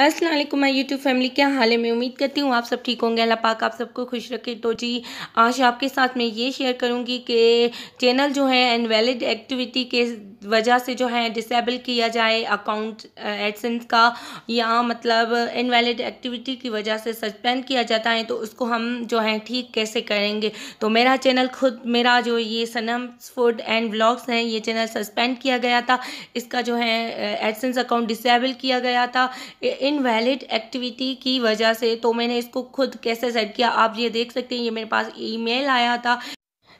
Aslam my YouTube family क्या हाल है मैं उम्मीद करती हूँ आप सब ठीक होंगे अल्लाह पाक आप सबको खुश रखे तो जी आज आपके साथ मैं ये शेयर करूँगी कि चैनल जो है वैलिड एक्टिविटी के वजह से जो है डिसेबल किया जाए अकाउंट एडसेंस का या मतलब इनवैलिड एक्टिविटी की वजह से सस्पेंड किया जाता है तो उसको हम जो है ठीक कैसे करेंगे तो मेरा चैनल खुद मेरा जो ये सनम फूड एंड ब्लॉग्स हैं ये चैनल सस्पेंड किया गया था इसका जो है एडसेंस अकाउंट डिसेबल किया गया था इनवैलिड एक्टिविटी की वजह से तो मैंने इसको खुद कैसे सेट किया आप ये देख सकते हैं ये मेरे पास ई आया था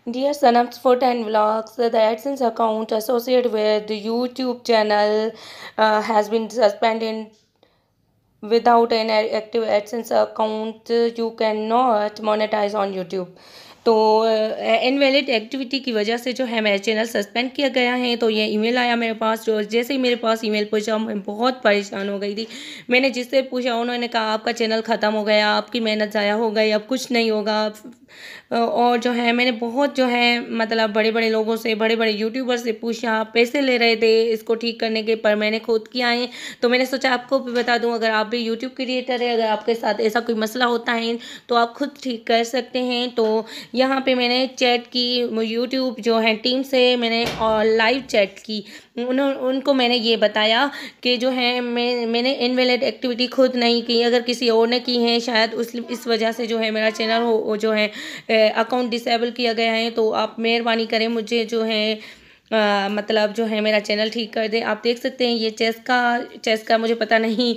Dear Sanam's Food and Vlogs, the AdSense account associated with the YouTube channel uh, has been suspended without an active AdSense account. You cannot monetize on YouTube. तो इनवैलिड एक्टिविटी की वजह से जो है मेरा चैनल सस्पेंड किया गया है तो ये ईमेल आया मेरे पास जो जैसे ही मेरे पास ईमेल पहुंचा मैं बहुत परेशान हो गई थी मैंने जिससे पूछा उन्होंने कहा आपका चैनल ख़त्म हो गया आपकी मेहनत ज़ाया हो गई अब कुछ नहीं होगा और जो है मैंने बहुत जो है मतलब बड़े बड़े लोगों से बड़े बड़े यूट्यूबर से पूछा पैसे ले रहे थे इसको ठीक करने के पर मैंने खुद किया है तो मैंने सोचा आपको भी बता दूँ अगर आप भी यूट्यूब क्रिएटर है अगर आपके साथ ऐसा कोई मसला होता है तो आप खुद ठीक कर सकते हैं तो यहाँ पे मैंने चैट की यूट्यूब जो है टीम से मैंने लाइव चैट की उन उनको मैंने ये बताया कि जो है मैं मैंने इनवेलिड एक्टिविटी खुद नहीं की अगर किसी और ने की है शायद उस इस वजह से जो है मेरा चैनल हो जो है अकाउंट डिसेबल किया गया है तो आप मेहरबानी करें मुझे जो है आ, मतलब जो है मेरा चैनल ठीक कर दे आप देख सकते हैं ये चेस का चेस का मुझे पता नहीं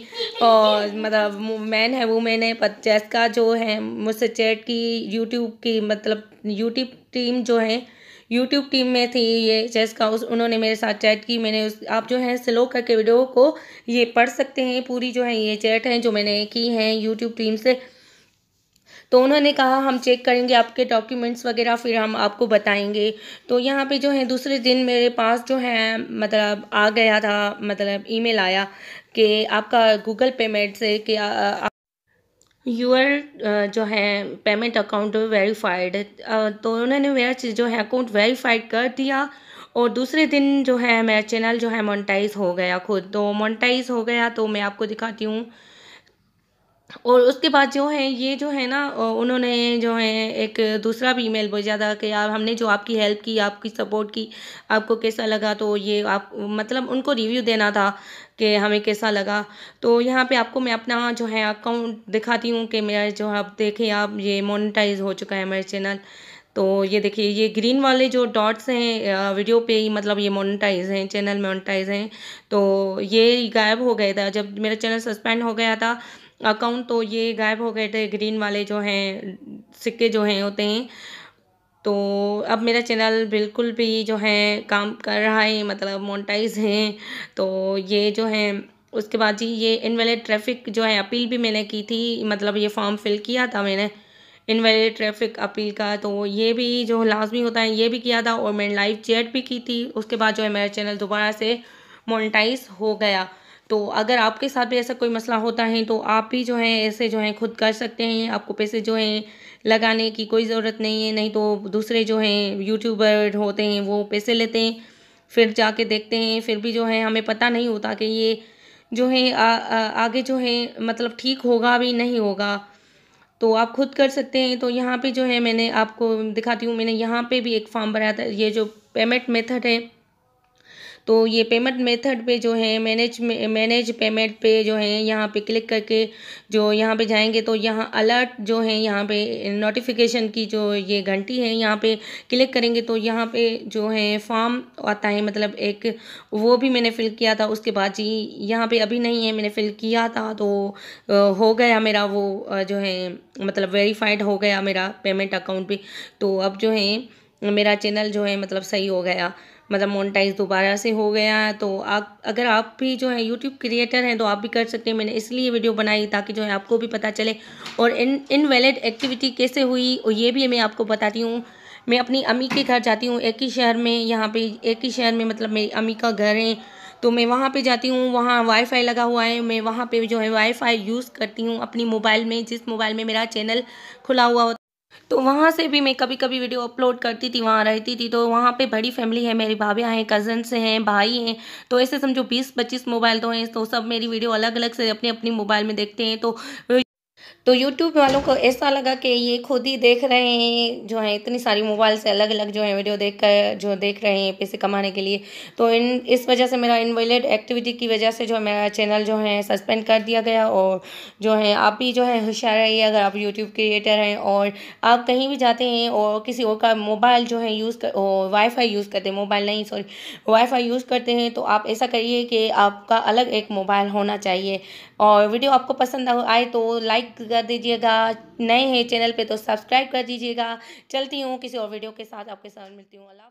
और मतलब मैन है वो मैंने चेस का जो है मुझसे चैट की यूट्यूब की मतलब यूट्यूब टीम जो है यूट्यूब टीम में थी ये चेस का उस उन्होंने मेरे साथ चैट की मैंने उस आप जो है स्लो करके वीडियो को ये पढ़ सकते हैं पूरी जो है ये चैट है जो मैंने की है यूट्यूब टीम से तो उन्होंने कहा हम चेक करेंगे आपके डॉक्यूमेंट्स वगैरह फिर हम आपको बताएंगे तो यहाँ पे जो है दूसरे दिन मेरे पास जो है मतलब आ गया था मतलब ईमेल आया कि आपका गूगल पेमेंट से कि यूर जो है पेमेंट अकाउंट वेरीफाइड तो उन्होंने मेरा जो है अकाउंट वेरीफाइड कर दिया और दूसरे दिन जो है मेरा चैनल जो है मोनेटाइज हो गया खुद तो मोनेटाइज हो गया तो मैं आपको दिखाती हूँ और उसके बाद जो है ये जो है ना उन्होंने जो है एक दूसरा भी ईमेल भेजा था कि यार हमने जो आपकी हेल्प की आपकी सपोर्ट की आपको कैसा लगा तो ये आप मतलब उनको रिव्यू देना था कि हमें कैसा लगा तो यहाँ पे आपको मैं अपना जो है अकाउंट दिखाती हूँ कि मेरा जो आप देखें आप ये मोनिटाइज हो चुका है मेरे चैनल तो ये देखिए ये ग्रीन वाले जो डॉट्स हैं वीडियो पे ही मतलब ये मोनेटाइज हैं चैनल मोनेटाइज हैं तो ये गायब हो गए था जब मेरा चैनल सस्पेंड हो गया था अकाउंट तो ये गायब हो गए थे ग्रीन वाले जो हैं सिक्के जो हैं होते हैं तो अब मेरा चैनल बिल्कुल भी जो है काम कर रहा है मतलब मोनटाइज है तो ये जो है उसके बाद जी ये इनवेलिड ट्रैफिक जो है अपील भी मैंने की थी मतलब ये फॉर्म फिल किया था मैंने इनवेलिड ट्रैफिक अपील का तो ये भी जो लाजमी होता है ये भी किया था और मैंने लाइव चैट भी की थी उसके बाद जो है मेरा चैनल दोबारा से मोनटाइज हो गया तो अगर आपके साथ भी ऐसा कोई मसला होता है तो आप भी जो है ऐसे जो है खुद कर सकते हैं आपको पैसे जो हैं लगाने की कोई ज़रूरत नहीं है नहीं तो दूसरे जो हैं यूट्यूबर होते हैं वो पैसे लेते हैं फिर जाके देखते हैं फिर भी जो है हमें पता नहीं होता कि ये जो है आ, आ, आगे जो है मतलब ठीक होगा भी नहीं होगा तो आप खुद कर सकते हैं तो यहाँ पे जो है मैंने आपको दिखाती हूँ मैंने यहाँ पे भी एक फॉर्म भराया था ये जो पेमेंट मेथड है तो ये पेमेंट मेथड पे जो है मैनेज मैनेज पेमेंट पे जो है यहाँ पे क्लिक करके जो यहाँ पे जाएंगे तो यहाँ अलर्ट जो है यहाँ पे नोटिफिकेशन की जो ये घंटी है यहाँ पे क्लिक करेंगे तो यहाँ पे जो है फॉर्म आता है मतलब एक वो भी मैंने फ़िल किया था उसके बाद जी यहाँ पे अभी नहीं है मैंने फ़िल किया था तो हो गया मेरा वो जो है मतलब वेरीफाइड हो गया मेरा पेमेंट अकाउंट भी तो अब जो है मेरा चैनल जो है मतलब सही हो गया मतलब मोनटाइज दोबारा से हो गया तो आप अगर आप भी जो है यूट्यूब क्रिएटर हैं तो आप भी कर सकते हैं मैंने इसलिए वीडियो बनाई ताकि जो है आपको भी पता चले और इन इनवैलिड एक्टिविटी कैसे हुई और ये भी मैं आपको बताती हूँ मैं अपनी अम्मी के घर जाती हूँ एक ही शहर में यहाँ पे एक ही शहर में मतलब मेरी अम्मी का घर है तो मैं वहाँ पे जाती हूँ वहाँ वाईफाई लगा हुआ है मैं वहाँ पे जो है वाईफाई यूज़ करती हूँ अपनी मोबाइल में जिस मोबाइल में मेरा चैनल खुला हुआ होता तो वहाँ से भी मैं कभी कभी वीडियो अपलोड करती थी वहाँ रहती थी तो वहाँ पे बड़ी फैमिली है मेरी भाभी हैं कज़न्स हैं भाई हैं तो ऐसे समझो बीस पच्चीस मोबाइल तो हैं तो सब मेरी वीडियो अलग अलग से अपने अपने मोबाइल में देखते हैं तो तो यूट्यूब वालों को ऐसा लगा कि ये खुद ही देख रहे हैं जो है इतनी सारी मोबाइल से अलग अलग जो है वीडियो देख कर जो देख रहे हैं पैसे कमाने के लिए तो इन इस वजह से मेरा इनवेलिड एक्टिविटी की वजह से जो मेरा चैनल जो है सस्पेंड कर दिया गया और जो है आप भी जो है होशियार रहिए अगर आप यूट्यूब क्रिएटर हैं और आप कहीं भी जाते हैं और किसी और का मोबाइल जो है यूज़ कर वाईफाई यूज़ करते हैं मोबाइल नहीं सॉरी वाईफाई यूज़ करते हैं तो आप ऐसा करिए कि आपका अलग एक मोबाइल होना चाहिए और वीडियो आपको पसंद आए तो लाइक लाइक कर दीजिएगा नए हैं चैनल पे तो सब्सक्राइब कर दीजिएगा चलती हूँ किसी और वीडियो के साथ आपके साथ मिलती हूँ अल्लाह